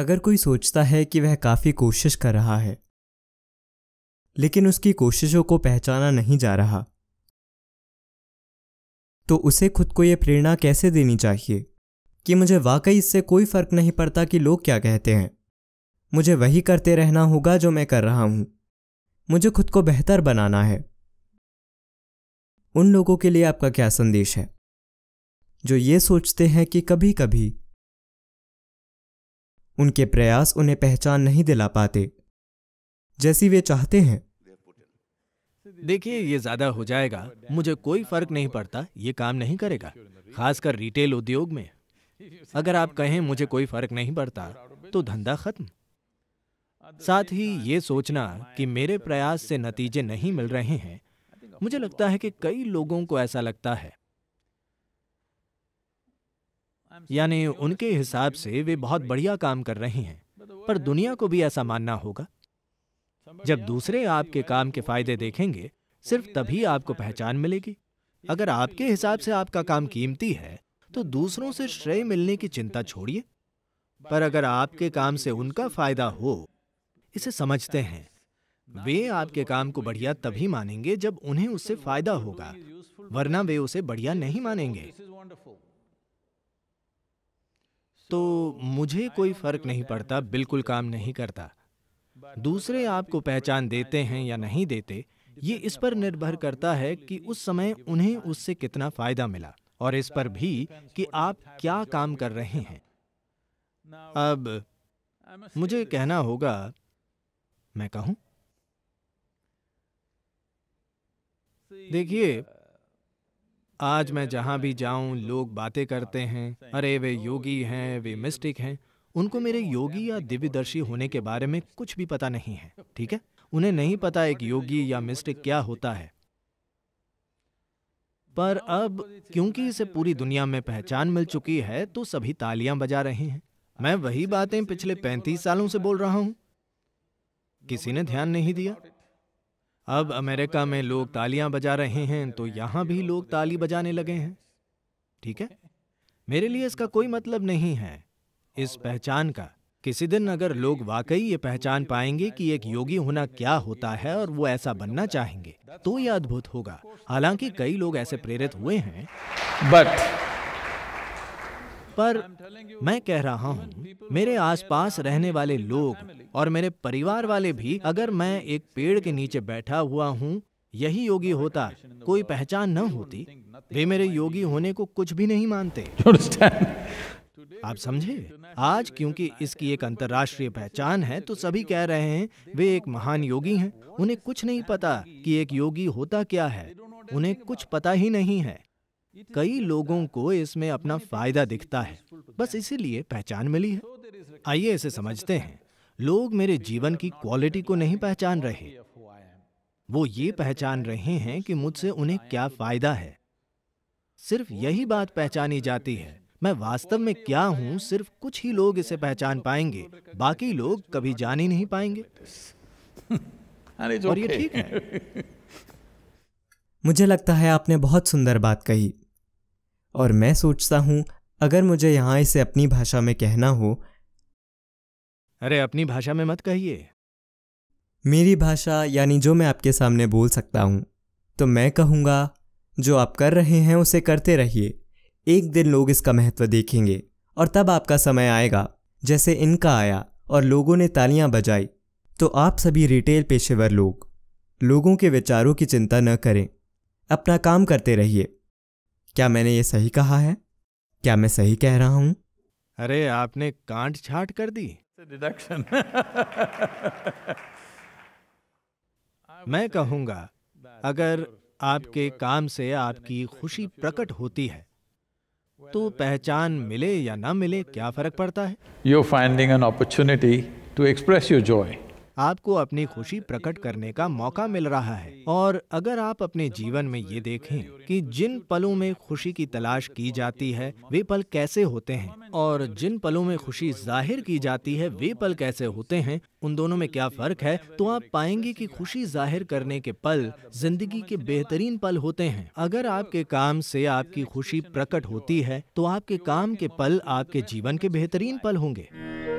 अगर कोई सोचता है कि वह काफ़ी कोशिश कर रहा है लेकिन उसकी कोशिशों को पहचाना नहीं जा रहा तो उसे खुद को यह प्रेरणा कैसे देनी चाहिए कि मुझे वाकई इससे कोई फ़र्क नहीं पड़ता कि लोग क्या कहते हैं मुझे वही करते रहना होगा जो मैं कर रहा हूं मुझे खुद को बेहतर बनाना है उन लोगों के लिए आपका क्या संदेश है जो ये सोचते हैं कि कभी कभी उनके प्रयास उन्हें पहचान नहीं दिला पाते जैसी वे चाहते हैं देखिए ये ज्यादा हो जाएगा मुझे कोई फर्क नहीं पड़ता ये काम नहीं करेगा खासकर रिटेल उद्योग में अगर आप कहें मुझे कोई फर्क नहीं पड़ता तो धंधा खत्म साथ ही ये सोचना कि मेरे प्रयास से नतीजे नहीं मिल रहे हैं मुझे लगता है कि कई लोगों को ऐसा लगता है यानी उनके हिसाब से वे बहुत बढ़िया काम कर रहे हैं पर दुनिया को भी ऐसा मानना होगा जब दूसरे आपके काम के फायदे देखेंगे सिर्फ तभी आपको पहचान मिलेगी अगर आपके हिसाब से आपका काम कीमती है तो दूसरों से श्रेय मिलने की चिंता छोड़िए पर अगर आपके काम से उनका फायदा हो इसे समझते हैं वे आपके काम को बढ़िया तभी मानेंगे जब उन्हें उससे फायदा होगा वरना वे उसे बढ़िया नहीं मानेंगे तो मुझे कोई फर्क नहीं पड़ता बिल्कुल काम नहीं करता दूसरे आपको पहचान देते हैं या नहीं देते ये इस पर निर्भर करता है कि उस समय उन्हें उससे कितना फायदा मिला और इस पर भी कि आप क्या काम कर रहे हैं अब मुझे कहना होगा मैं कहूं देखिए आज मैं जहां भी जाऊं लोग बातें करते हैं अरे वे योगी हैं वे मिस्टिक हैं उनको मेरे योगी या दिव्यदर्शी होने के बारे में कुछ भी पता नहीं है ठीक है उन्हें नहीं पता एक योगी या मिस्टिक क्या होता है पर अब क्योंकि इसे पूरी दुनिया में पहचान मिल चुकी है तो सभी तालियां बजा रहे हैं मैं वही बातें पिछले पैंतीस सालों से बोल रहा हूं किसी ने ध्यान नहीं दिया अब अमेरिका में लोग तालियां बजा रहे हैं तो यहाँ भी लोग ताली बजाने लगे हैं ठीक है मेरे लिए इसका कोई मतलब नहीं है इस पहचान का किसी दिन अगर लोग वाकई ये पहचान पाएंगे कि एक योगी होना क्या होता है और वो ऐसा बनना चाहेंगे तो यह अद्भुत होगा हालांकि कई लोग ऐसे प्रेरित हुए हैं बट पर मैं कह रहा हूँ मेरे आसपास रहने वाले लोग और मेरे परिवार वाले भी अगर मैं एक पेड़ के नीचे बैठा हुआ हूँ यही योगी होता कोई पहचान न होती वे मेरे योगी होने को कुछ भी नहीं मानते आप समझे आज क्योंकि इसकी एक अंतरराष्ट्रीय पहचान है तो सभी कह रहे हैं वे एक महान योगी हैं उन्हें कुछ नहीं पता कि एक योगी होता क्या है उन्हें कुछ पता ही नहीं है कई लोगों को इसमें अपना फायदा दिखता है बस इसीलिए पहचान मिली है आइए इसे समझते हैं लोग मेरे जीवन की क्वालिटी को नहीं पहचान रहे वो ये पहचान रहे हैं कि मुझसे उन्हें क्या फायदा है सिर्फ यही बात पहचानी जाती है मैं वास्तव में क्या हूँ सिर्फ कुछ ही लोग इसे पहचान पाएंगे बाकी लोग कभी जान ही नहीं पाएंगे और ये ठीक है मुझे लगता है आपने बहुत सुंदर बात कही और मैं सोचता हूं अगर मुझे यहां इसे अपनी भाषा में कहना हो अरे अपनी भाषा में मत कहिए मेरी भाषा यानी जो मैं आपके सामने बोल सकता हूं तो मैं कहूंगा जो आप कर रहे हैं उसे करते रहिए एक दिन लोग इसका महत्व देखेंगे और तब आपका समय आएगा जैसे इनका आया और लोगों ने तालियां बजाई तो आप सभी रिटेल पेशेवर लोग लोगों के विचारों की चिंता न करें अपना काम करते रहिए क्या मैंने ये सही कहा है क्या मैं सही कह रहा हूँ अरे आपने कांट छाट कर दी डिडक्शन मैं कहूंगा अगर आपके काम से आपकी खुशी प्रकट होती है तो पहचान मिले या ना मिले क्या फर्क पड़ता है you finding an opportunity to express your joy आपको अपनी खुशी प्रकट करने का मौका मिल रहा है और अगर आप अपने जीवन में ये देखें कि जिन पलों में खुशी की तलाश की जाती है वे पल कैसे होते हैं और जिन पलों में खुशी जाहिर की जाती है वे पल कैसे होते हैं उन दोनों में क्या फर्क है तो आप पाएंगे कि खुशी जाहिर करने के पल जिंदगी के बेहतरीन पल होते हैं अगर आपके काम से आपकी खुशी प्रकट होती है तो आपके काम के पल आपके जीवन के बेहतरीन पल होंगे